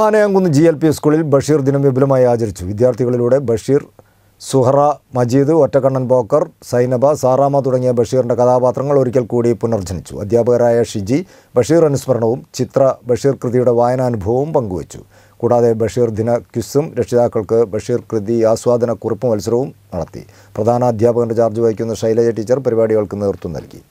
Anayamkunnu G L P സ്കൂളിൽ ബഷീർ ദിനം വിപുലമായി ആചരിച്ചു വിദ്യാർത്ഥികളിലൂടെ ബഷീർ സുഹറ മജീദ് ഒറ്റക്കണ്ണൻ പോക്കർ സൈനബ സാറാമ തുടങ്ങിയ ബഷീറിൻ്റെ കഥാപാത്രങ്ങൾ ഒരിക്കൽ കൂടി പുനർജനിച്ചു അധ്യാപകരായ ഷിജി ബഷീർ അനുസ്മരണവും ചിത്ര ബഷീർ കൃതിയുടെ വായനാനുഭവവും പങ്കുവച്ചു കൂടാതെ ബഷീർ ദിന ക്യുസും രക്ഷിതാക്കൾക്ക് ബഷീർ കൃതി ആസ്വാദന കുറിപ്പ് മത്സരവും നടത്തി പ്രധാന അധ്യാപകൻ്റെ ചാർജ് വഹിക്കുന്ന ശൈലജ ടീച്ചർ പരിപാടികൾക്ക് നേതൃത്വം നൽകി